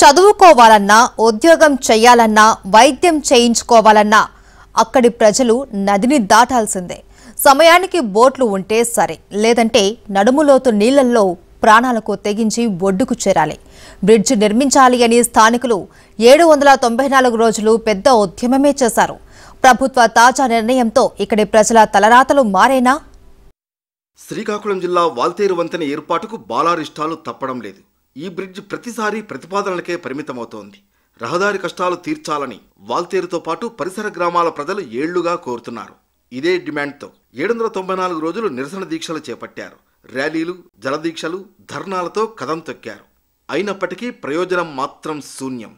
చదువుకోవాలన్నా ఉద్యోగం చేయాలన్నా వైద్యం చేయించుకోవాలన్నా అక్కడి ప్రజలు నదిని దాటాల్సిందే సమయానికి బోట్లు ఉంటే సరే లేదంటే నడుములోతు నీళ్లల్లో ప్రాణాలకు తెగించి ఒడ్డుకు చేరాలి బ్రిడ్జ్ నిర్మించాలి అని స్థానికులు ఏడు వందల తొంభై నాలుగు రోజులు పెద్ద ఉద్యమమే చేశారు ప్రభుత్వ తాజా నిర్ణయంతో ఇక్కడి ప్రజల తలరాతలు మారేనా శ్రీకాకుళం జిల్లా వాల్తేరు వంతెన ఏర్పాటుకు బాలారిష్టాలు తప్పడం లేదు ఈ బ్రిడ్జ్ ప్రతిసారి ప్రతిపాదనలకే పరిమితమవుతోంది రహదారి కష్టాలు తీర్చాలని వాల్తేరుతో పాటు పరిసర గ్రామాల ప్రజలు ఏళ్లుగా కోరుతున్నారు ఇదే డిమాండ్తో ఏడు వందల తొంభై నాలుగు రోజులు నిరసన దీక్షలు చేపట్టారు ర్యాలీలు జలదీక్షలు ధర్నాలతో కథం తొక్కారు అయినప్పటికీ ప్రయోజనం మాత్రం శూన్యం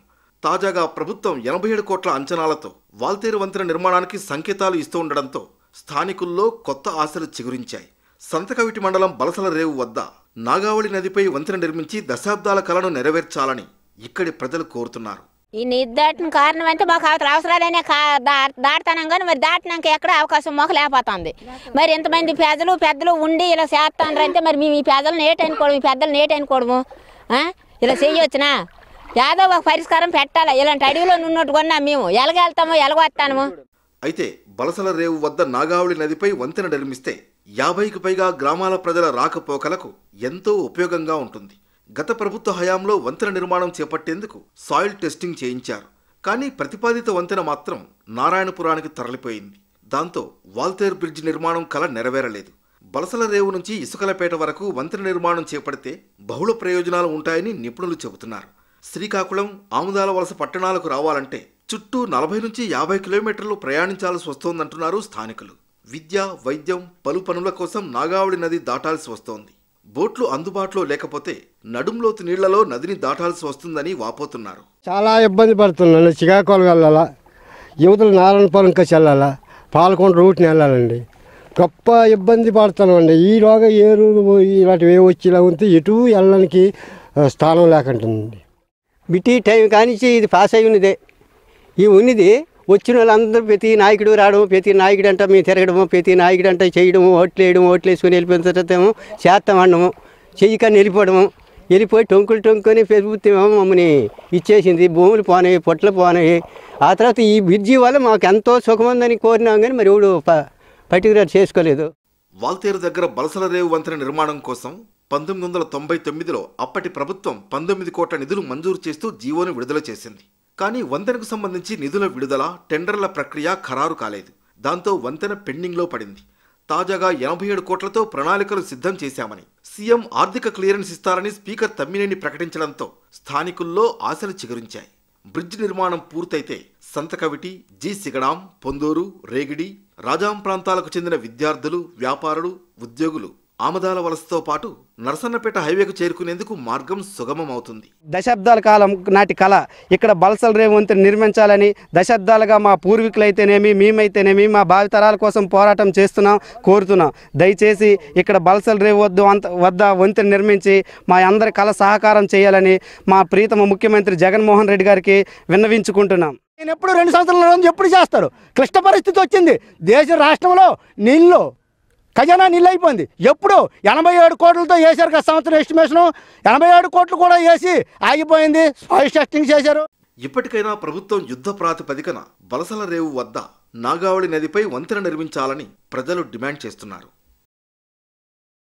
తాజాగా ప్రభుత్వం ఎనభై ఏడు కోట్ల అంచనాలతో వాల్తేరు వంతెన నిర్మాణానికి సంకేతాలు ఇస్తూ ఉండడంతో స్థానికుల్లో కొత్త ఆశలు చిగురించాయి సంతకవిటి మండలం బలసల రేవు వద్ద నాగావళి నదిపై వంతెన నిర్మించి దశాబ్దాల కలను నెరవేర్చాలని ఇక్కడి ప్రజలు కోరుతున్నారు ఈ నీరు దాటిన కారణం అంటే మాకు అవతల అవసరాలనే దాటుతానం కానీ మరి దాటినాక ఎక్కడ అవకాశం మాకు లేకపోతుంది మరి ఇంతమంది పేదలు పెద్దలు ఉండి ఇలా అంటే మరి మేము ఈ పేదలను ఏటి అనుకోవడం ఈ పెద్దలు నేట్ అనుకోవడము ఇలా చేయొచ్చునా ఏదో ఒక పరిష్కారం పెట్టాలి ఇలాంటి అడవిలో కొన్నా మేము ఎలాగెళ్తాము ఎలాగొస్తాము అయితే బలసల రేవు వద్ద నాగావళి నదిపై వంతెన నిర్మిస్తే యాభైకి పైగా గ్రామాల ప్రజల రాకపోకలకు ఎంతో ఉపయోగంగా ఉంటుంది గత ప్రభుత్వ హయాంలో వంతెన నిర్మాణం చేపట్టేందుకు సాయిల్ టెస్టింగ్ చేయించారు కానీ ప్రతిపాదిత వంతెన మాత్రం నారాయణపురానికి తరలిపోయింది దాంతో వాల్తేర్ బ్రిడ్జ్ నిర్మాణం కల నెరవేరలేదు బలసల రేవు నుంచి ఇసుకలపేట వరకు వంతెన నిర్మాణం చేపడితే బహుళ ప్రయోజనాలు ఉంటాయని నిపుణులు చెబుతున్నారు శ్రీకాకుళం ఆముదాల వలస పట్టణాలకు రావాలంటే చుట్టూ నలభై నుంచి యాభై కిలోమీటర్లు ప్రయాణించాల్సి వస్తోందంటున్నారు స్థానికులు విద్య వైద్యం పలు పనుల కోసం నాగావళి నది దాటాల్సి వస్తోంది బోట్లు అందుబాటులో లేకపోతే నడుంలోతు నీళ్లలో నదిని దాటాల్సి వస్తుందని వాపోతున్నారు చాలా ఇబ్బంది పడుతున్నాను శ్రీకాకుళం వెళ్ళాలా యువతలు నారాయణపురం ఇంకా వెళ్ళాలా పాలకొండ రూట్ని వెళ్ళాలండి గొప్ప ఇబ్బంది అండి ఈ రోగ ఏరు ఇలాంటివి ఏ వచ్చేలా ఉంటే ఎటు వెళ్ళడానికి స్థానం లేకుంటుందండి బిటీ టైం కానిచ్చి ఇది పాస్ అయి ఉన్నదే ఈ ఉన్నది వచ్చిన వాళ్ళందరూ ప్రతి నాయకుడు రావడం ప్రతి నాయకుడు అంటే మేము తిరగడము ప్రతి నాయకుడు అంటే చేయడము ఓట్లు వేయడము ఓట్లు వేసుకుని వెళ్ళిపోతాము చేస్తాం అనడము చెయ్యి కానీ వెళ్ళిపోవడము వెళ్ళిపోయి టొంకులు టొంకుని పెరుగుతామో మమ్మల్ని ఇచ్చేసింది భూములు పోనాయి పొట్లు పోనాయి ఆ తర్వాత ఈ బ్రిడ్జి వల్ల మాకు ఎంతో సుఖమందని కోరినాం కానీ మరి ఎవడు పర్టికులర్ చేసుకోలేదు వాల్తేరు దగ్గర బలసల రేవు వంతెన నిర్మాణం కోసం పంతొమ్మిది వందల తొంభై తొమ్మిదిలో అప్పటి ప్రభుత్వం పంతొమ్మిది కోట్ల నిధులు మంజూరు చేస్తూ జీవోను విడుదల చేసింది కానీ వంతెనకు సంబంధించి నిధుల విడుదల టెండర్ల ప్రక్రియ ఖరారు కాలేదు దాంతో వంతెన పెండింగ్లో పడింది తాజాగా ఎనభై ఏడు కోట్లతో ప్రణాళికలు సిద్ధం చేశామని సీఎం ఆర్థిక క్లియరెన్స్ ఇస్తారని స్పీకర్ తమ్మినేని ప్రకటించడంతో స్థానికుల్లో ఆశలు చిగురించాయి బ్రిడ్జ్ నిర్మాణం పూర్తయితే సంతకవిటి జి సిగడాం పొందూరు రేగిడి రాజాం ప్రాంతాలకు చెందిన విద్యార్థులు వ్యాపారులు ఉద్యోగులు ఆమదాల వలసతో పాటు నరసన్నపేట హైవేకు చేరుకునేందుకు మార్గం సుగమం అవుతుంది దశాబ్దాల కాలం నాటి కళ ఇక్కడ బల్సల రేవంతుని నిర్మించాలని దశాబ్దాలుగా మా పూర్వీకులైతేనేమి మేమైతేనేమి మా భావితరాల కోసం పోరాటం చేస్తున్నాం కోరుతున్నాం దయచేసి ఇక్కడ బలసల రేవు వద్ద వద్ద వంతెన నిర్మించి మా అందరి కళ సహకారం చేయాలని మా ప్రీతమ ముఖ్యమంత్రి జగన్మోహన్ రెడ్డి గారికి విన్నవించుకుంటున్నాం నేను ఎప్పుడు రెండు సంవత్సరాల నుంచి ఎప్పుడు చేస్తారు క్లిష్ట పరిస్థితి వచ్చింది దేశ రాష్ట్రంలో నీళ్ళు ఖజానా అయిపోయింది ఎప్పుడు ఎనభై ఏడు కోట్లతో వేశారు కదా సంవత్సరం ఎస్టిమేషను ఎనభై ఏడు కోట్లు కూడా వేసి ఆగిపోయింది సాయిల్ టెస్టింగ్ చేశారు ఇప్పటికైనా ప్రభుత్వం యుద్ధ ప్రాతిపదికన బలసల రేవు వద్ద నాగావళి నదిపై వంతెన నిర్మించాలని ప్రజలు డిమాండ్ చేస్తున్నారు